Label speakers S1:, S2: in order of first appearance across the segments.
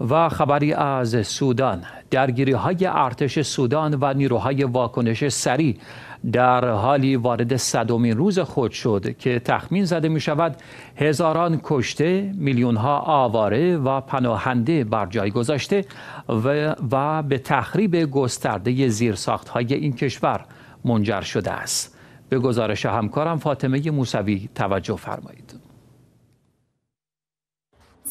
S1: و خبری از سودان درگیری های ارتش سودان و نیروهای واکنش سریع در حالی وارد صدومین روز خود شد که تخمین زده می شود هزاران کشته میلیون ها آواره و پناهنده بر جای گذاشته و, و به تخریب گسترده زیرساخت های این کشور منجر شده است به گزارش همکارم فاطمه موسوی توجه فرمایید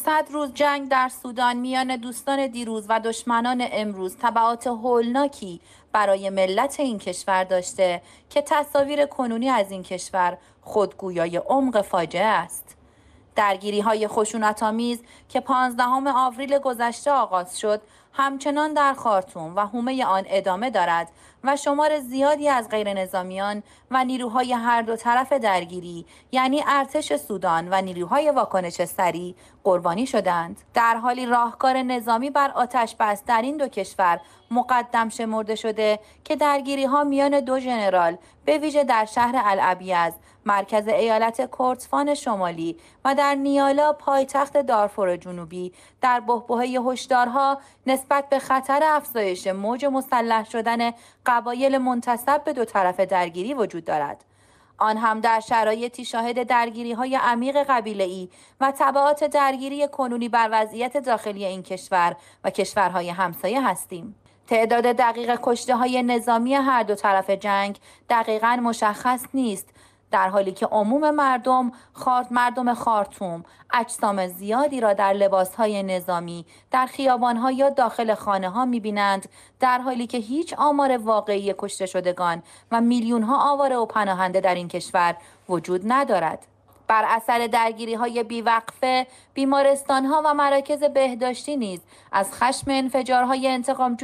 S2: صد روز جنگ در سودان میان دوستان دیروز و دشمنان امروز طبعات هولناکی برای ملت این کشور داشته که تصاویر کنونی از این کشور خودگویای عمق فاجعه است. درگیری های خشونت آمیز که 15 آوریل گذشته آغاز شد همچنان در خارتوم و هومه آن ادامه دارد و شمار زیادی از غیرنظامیان و نیروهای هر دو طرف درگیری یعنی ارتش سودان و نیروهای واکنش سریع قربانی شدند در حالی راهکار نظامی بر آتش بس در این دو کشور مقدم شمرده شده که درگیری ها میان دو ژنرال به ویژه در شهر از مرکز ایالت کردفان شمالی و در نیالا پایتخت دارفور جنوبی در بهبهه هشدارها نسبت به خطر افزایش موج مسلح شدن قبایل منتصب به دو طرف درگیری وجود دارد آن هم در شرایطی شاهد درگیری های عمیق قبیله ای و طبعات درگیری کنونی بر وضعیت داخلی این کشور و کشورهای همسایه هستیم. تعداد دقیق کشته های نظامی هر دو طرف جنگ دقیقا مشخص نیست در حالی که عموم مردم خارت مردم خارتوم اجسام زیادی را در های نظامی در خیابانها یا داخل خانه ها بینند در حالی که هیچ آمار واقعی کشته شدگان و میلیون ها آواره و پناهنده در این کشور وجود ندارد بر اثر درگیری های بیوقفه بیمارستان ها و مراکز بهداشتی نیز از خشم انفجارهای انتقام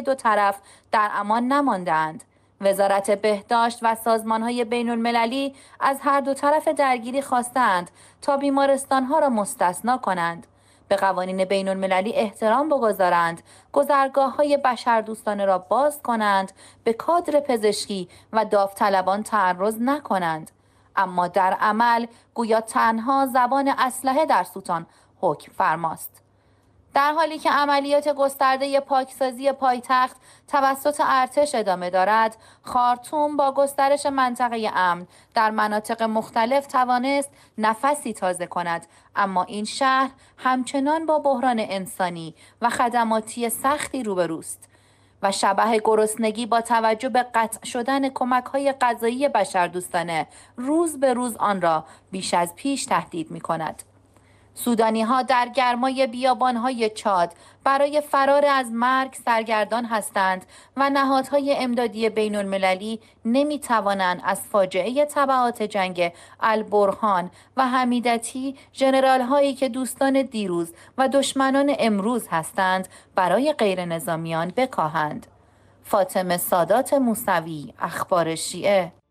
S2: دو طرف در امان نماندند وزارت بهداشت و سازمان های بین المللی از هر دو طرف درگیری خواستند تا بیمارستان ها را مستثنا کنند. به قوانین بین المللی احترام بگذارند، گذرگاه های بشردوستانه را باز کنند، به کادر پزشکی و داوطلبان تعرض نکنند. اما در عمل گویا تنها زبان اسلحه در سوتان حکم فرماست. در حالی که عملیات گسترده پاکسازی پایتخت توسط ارتش ادامه دارد، خارتوم با گسترش منطقه امن در مناطق مختلف توانست نفسی تازه کند، اما این شهر همچنان با بحران انسانی و خدماتی سختی روبروست. و شبه گرسنگی با توجه به قطع شدن کمک های غذایی بشردوستانه روز به روز آن را بیش از پیش تهدید می کند. سودانی ها در گرمای بیابان های چاد برای فرار از مرگ سرگردان هستند و نهادهای امدادی بین المللی نمی توانند از فاجعه طبعات جنگ البرهان و حمیدتی جنرال هایی که دوستان دیروز و دشمنان امروز هستند برای غیر نظامیان بکاهند. فاطمه سادات موسوی اخبار شیعه